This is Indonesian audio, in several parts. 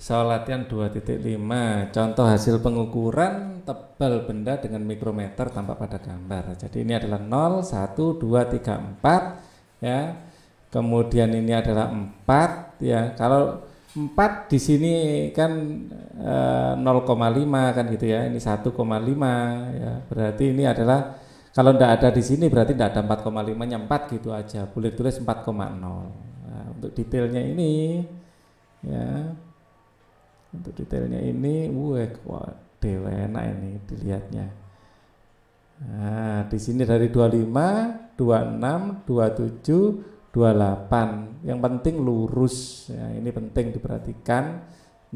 soal latihan 2.5 contoh hasil pengukuran tebal benda dengan mikrometer tampak pada gambar jadi ini adalah 0 1 2 3 4 ya kemudian ini adalah 4 ya kalau 4 di sini kan e, eh, 0,5 kan gitu ya ini 1,5 ya berarti ini adalah kalau tidak ada di sini berarti tidak ada 4,5 nya 4 gitu aja boleh tulis 4,0 nah, untuk detailnya ini ya untuk detailnya ini wek wah dewa enak ini dilihatnya nah di sini dari 25 26 27 28 yang penting lurus ya, ini penting diperhatikan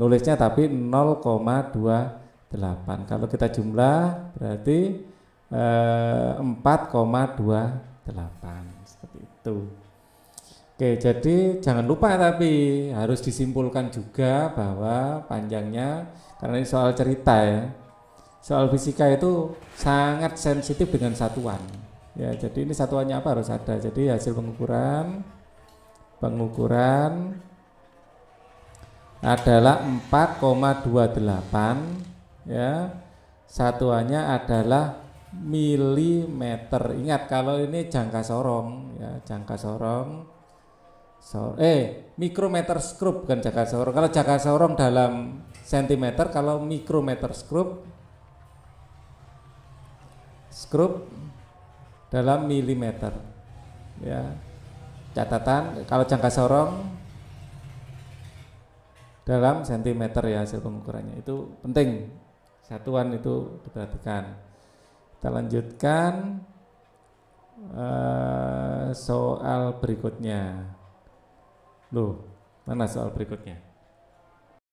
nulisnya tapi 0,28 kalau kita jumlah berarti eh, 4,28 seperti itu Oke, jadi jangan lupa tapi harus disimpulkan juga bahwa panjangnya karena ini soal cerita ya. Soal fisika itu sangat sensitif dengan satuan. Ya, jadi ini satuannya apa harus ada. Jadi hasil pengukuran pengukuran adalah 4,28 ya. Satuannya adalah milimeter. Ingat kalau ini jangka sorong ya, jangka sorong Sor eh mikrometer skrup bukan jaka sorong. Kalau jaka sorong dalam sentimeter, kalau mikrometer skrup, skrup dalam milimeter. Ya. Catatan kalau jangka sorong dalam sentimeter ya hasil pengukurannya. Itu penting. Satuan itu diperhatikan. Kita lanjutkan uh, soal berikutnya. Loh, mana soal berikutnya?